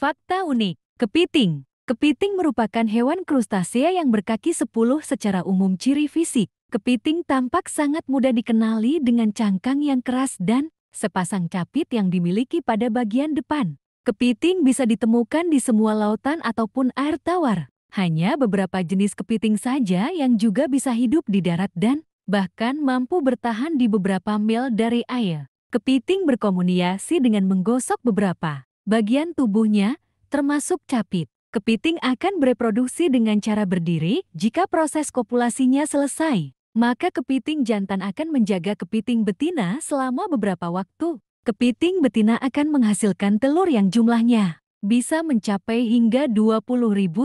Fakta unik, kepiting. Kepiting merupakan hewan krustasea yang berkaki sepuluh secara umum ciri fisik. Kepiting tampak sangat mudah dikenali dengan cangkang yang keras dan sepasang capit yang dimiliki pada bagian depan. Kepiting bisa ditemukan di semua lautan ataupun air tawar hanya beberapa jenis kepiting saja yang juga bisa hidup di darat dan bahkan mampu bertahan di beberapa mil dari air. Kepiting berkomunikasi dengan menggosok beberapa bagian tubuhnya, termasuk capit. Kepiting akan bereproduksi dengan cara berdiri jika proses kopulasinya selesai. Maka kepiting jantan akan menjaga kepiting betina selama beberapa waktu. Kepiting betina akan menghasilkan telur yang jumlahnya bisa mencapai hingga 20.000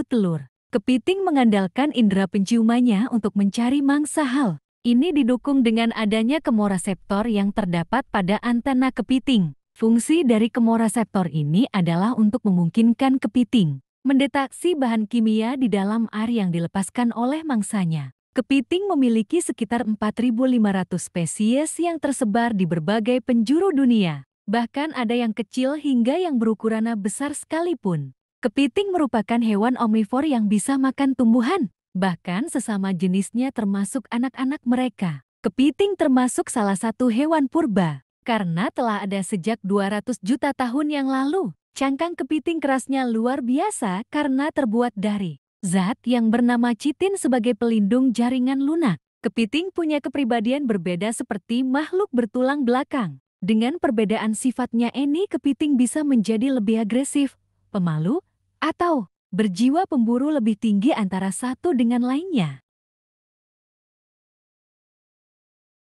telur. Kepiting mengandalkan indera penciumannya untuk mencari mangsa hal. Ini didukung dengan adanya kemoraseptor yang terdapat pada antena kepiting. Fungsi dari kemoraseptor ini adalah untuk memungkinkan kepiting mendeteksi bahan kimia di dalam air yang dilepaskan oleh mangsanya. Kepiting memiliki sekitar 4.500 spesies yang tersebar di berbagai penjuru dunia. Bahkan ada yang kecil hingga yang berukuran besar sekalipun. Kepiting merupakan hewan omnivor yang bisa makan tumbuhan, bahkan sesama jenisnya termasuk anak-anak mereka. Kepiting termasuk salah satu hewan purba, karena telah ada sejak 200 juta tahun yang lalu. Cangkang kepiting kerasnya luar biasa karena terbuat dari zat yang bernama citin sebagai pelindung jaringan lunak. Kepiting punya kepribadian berbeda seperti makhluk bertulang belakang. Dengan perbedaan sifatnya ini, kepiting bisa menjadi lebih agresif, pemalu, atau, berjiwa pemburu lebih tinggi antara satu dengan lainnya.